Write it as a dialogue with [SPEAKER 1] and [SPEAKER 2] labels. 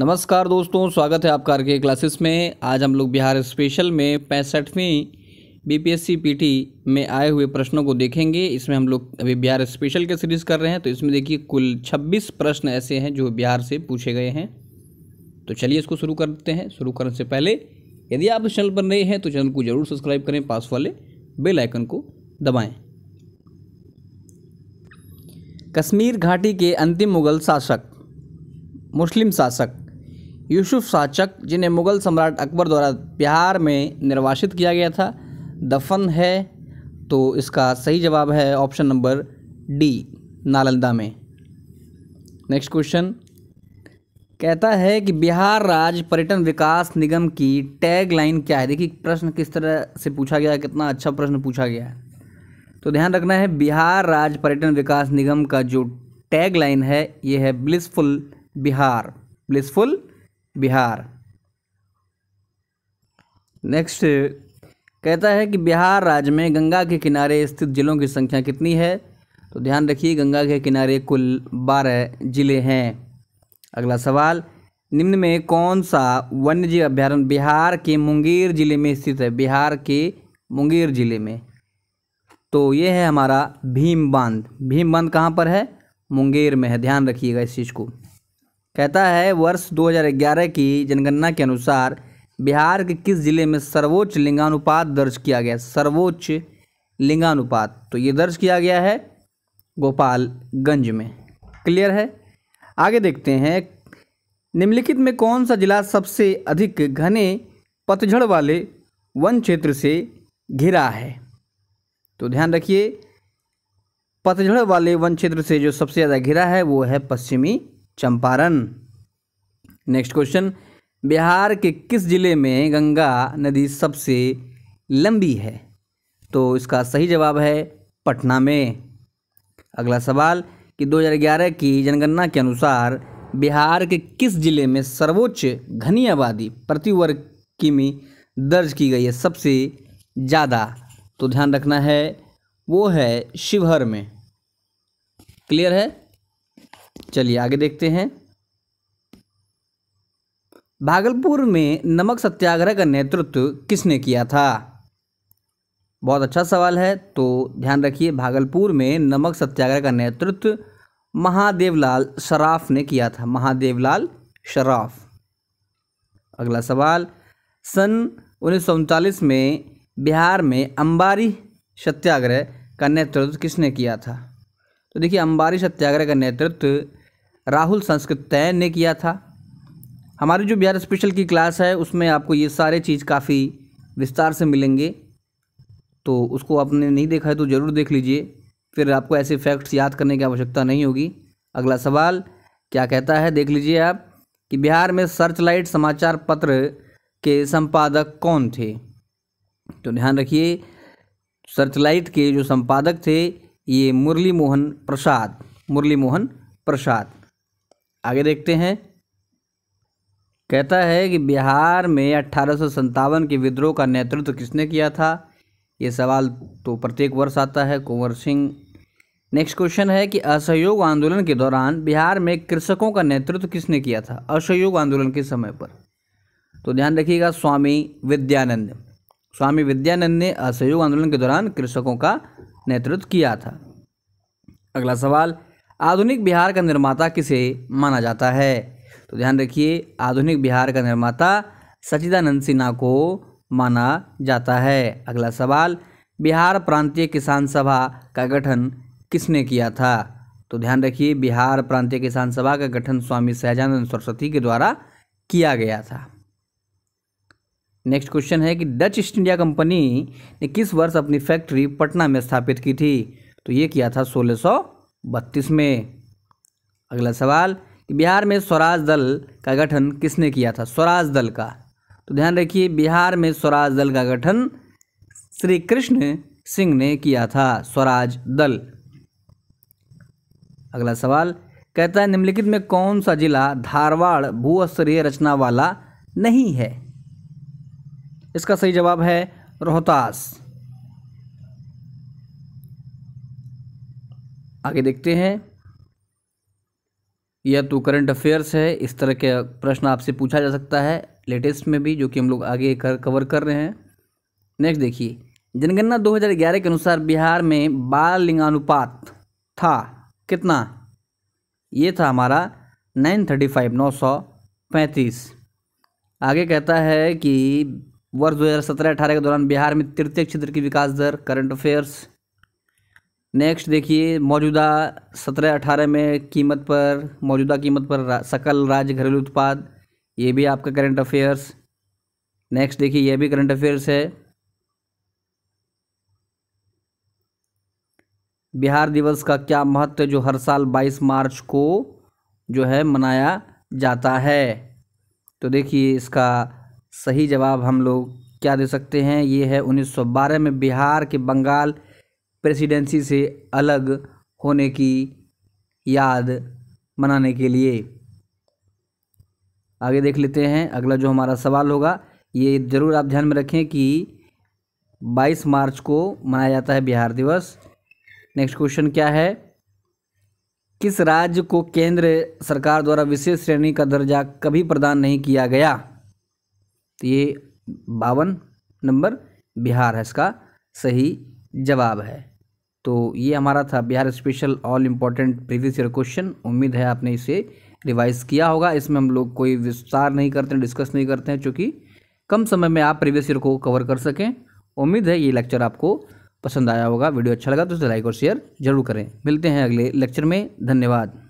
[SPEAKER 1] नमस्कार दोस्तों स्वागत है आपका आर क्लासेस में आज हम लोग बिहार स्पेशल में पैंसठवीं बीपीएससी पीटी में आए हुए प्रश्नों को देखेंगे इसमें हम लोग अभी बिहार स्पेशल के सीरीज़ कर रहे हैं तो इसमें देखिए कुल 26 प्रश्न ऐसे हैं जो बिहार से पूछे गए हैं तो चलिए इसको शुरू करते हैं शुरू करने से पहले यदि आप इस चैनल पर नए हैं तो चैनल को जरूर सब्सक्राइब करें पास वाले बेल आइकन को दबाएँ कश्मीर घाटी के अंतिम मुगल शासक मुस्लिम शासक यूसुफ साचक जिन्हें मुग़ल सम्राट अकबर द्वारा बिहार में निर्वासित किया गया था दफन है तो इसका सही जवाब है ऑप्शन नंबर डी नालंदा में नेक्स्ट क्वेश्चन कहता है कि बिहार राज्य पर्यटन विकास निगम की टैग लाइन क्या है देखिए प्रश्न किस तरह से पूछा गया कितना अच्छा प्रश्न पूछा गया है तो ध्यान रखना है बिहार राज्य पर्यटन विकास निगम का जो टैग लाइन है ये है blissful Bihar blissful Bihar next कहता है कि बिहार राज्य में गंगा के किनारे स्थित जिलों की संख्या कितनी है तो ध्यान रखिए गंगा के किनारे कुल बारह जिले हैं अगला सवाल निम्न में कौन सा वन्यजीव अभ्यारण्य बिहार के मुंगेर जिले में स्थित है बिहार के मुंगेर जिले में तो ये है हमारा भीम बांध भीम बांध कहाँ पर है मुंगेर में है ध्यान रखिएगा इस चीज़ को कहता है वर्ष 2011 की जनगणना के अनुसार बिहार के किस ज़िले में सर्वोच्च लिंगानुपात दर्ज किया गया सर्वोच्च लिंगानुपात तो ये दर्ज किया गया है गोपालगंज में क्लियर है आगे देखते हैं निम्नलिखित में कौन सा जिला सबसे अधिक घने पतझड़ वाले वन क्षेत्र से घिरा है तो ध्यान रखिए पतझड़ वाले वन क्षेत्र से जो सबसे ज़्यादा घिरा है वो है पश्चिमी चंपारण नेक्स्ट क्वेश्चन बिहार के किस जिले में गंगा नदी सबसे लंबी है तो इसका सही जवाब है पटना में अगला सवाल कि 2011 की जनगणना के अनुसार बिहार के किस जिले में सर्वोच्च घनी आबादी प्रति वर्ग किमी दर्ज की गई है सबसे ज़्यादा तो ध्यान रखना है वो है शिवहर में क्लियर है चलिए आगे देखते हैं भागलपुर में नमक सत्याग्रह का नेतृत्व किसने किया था बहुत अच्छा सवाल है तो ध्यान रखिए भागलपुर में नमक सत्याग्रह का नेतृत्व महादेवलाल शराफ ने किया था महादेवलाल शराफ अगला सवाल सन उन्नीस में बिहार में अंबारी सत्याग्रह का नेतृत्व किसने किया था तो देखिए अंबारी सत्याग्रह का नेतृत्व राहुल संस्कृत तैन ने किया था हमारी जो बिहार स्पेशल की क्लास है उसमें आपको ये सारे चीज़ काफ़ी विस्तार से मिलेंगे तो उसको आपने नहीं देखा है तो ज़रूर देख लीजिए फिर आपको ऐसे फैक्ट्स याद करने की आवश्यकता नहीं होगी अगला सवाल क्या कहता है देख लीजिए आप कि बिहार में सर्चलाइट समाचार पत्र के संपादक कौन थे तो ध्यान रखिए सर्चलाइट के जो संपादक थे ये मुरली मोहन प्रसाद मुरली मोहन प्रसाद आगे देखते हैं कहता है कि बिहार में अट्ठारह के विद्रोह का नेतृत्व किसने किया था ये सवाल तो प्रत्येक वर्ष आता है कुंवर सिंह नेक्स्ट क्वेश्चन है कि असहयोग आंदोलन के दौरान बिहार में कृषकों का नेतृत्व किसने किया था असहयोग आंदोलन के समय पर तो ध्यान रखिएगा स्वामी विद्यानंद स्वामी विद्यानंद ने असहयोग आंदोलन के दौरान कृषकों का नेतृत्व किया था अगला सवाल आधुनिक बिहार का निर्माता किसे माना जाता है तो ध्यान रखिए आधुनिक बिहार का निर्माता सचिदानंद सिन्हा को माना जाता है अगला सवाल बिहार प्रांतीय किसान सभा का गठन किसने किया था तो ध्यान रखिए बिहार प्रांतीय किसान सभा का गठन स्वामी सहजानंद सरस्वती के द्वारा किया गया था नेक्स्ट क्वेश्चन है कि डच ईस्ट इंडिया कंपनी ने किस वर्ष अपनी फैक्ट्री पटना में स्थापित की थी तो ये किया था सोलह बत्तीस में अगला सवाल कि बिहार में स्वराज दल का गठन किसने किया था स्वराज दल का तो ध्यान रखिए बिहार में स्वराज दल का गठन श्री कृष्ण सिंह ने किया था स्वराज दल अगला सवाल कहता है निम्नलिखित में कौन सा जिला धारवाड़ भूस्तरीय रचना वाला नहीं है इसका सही जवाब है रोहतास आगे देखते हैं या तो करंट अफेयर्स है इस तरह के प्रश्न आपसे पूछा जा सकता है लेटेस्ट में भी जो कि हम लोग आगे कर कवर कर रहे हैं नेक्स्ट देखिए जनगणना 2011 के अनुसार बिहार में बाल लिंगानुपात था कितना ये था हमारा 935 935 आगे कहता है कि वर्ष 2017-18 के दौरान बिहार में तृतीय क्षेत्र की विकास दर करंट अफेयर्स नेक्स्ट देखिए मौजूदा सत्रह अठारह में कीमत पर मौजूदा कीमत पर सकल राज्य घरेलू उत्पाद ये भी आपका करंट अफेयर्स नेक्स्ट देखिए यह भी करंट अफेयर्स है बिहार दिवस का क्या महत्व जो हर साल 22 मार्च को जो है मनाया जाता है तो देखिए इसका सही जवाब हम लोग क्या दे सकते हैं ये है 1912 में बिहार के बंगाल प्रेसिडेंसी से अलग होने की याद मनाने के लिए आगे देख लेते हैं अगला जो हमारा सवाल होगा ये ज़रूर आप ध्यान में रखें कि 22 मार्च को मनाया जाता है बिहार दिवस नेक्स्ट क्वेश्चन क्या है किस राज्य को केंद्र सरकार द्वारा विशेष श्रेणी का दर्जा कभी प्रदान नहीं किया गया तो ये बावन नंबर बिहार है इसका सही जवाब है तो ये हमारा था Bihar special all important previous year question उम्मीद है आपने इसे रिवाइज किया होगा इसमें हम लोग कोई विस्तार नहीं करते हैं डिस्कस नहीं करते हैं चूँकि कम समय में आप प्रीवियस ईयर को कवर कर सकें उम्मीद है ये लेक्चर आपको पसंद आया होगा वीडियो अच्छा लगा तो इसे लाइक और शेयर जरूर करें मिलते हैं अगले लेक्चर में धन्यवाद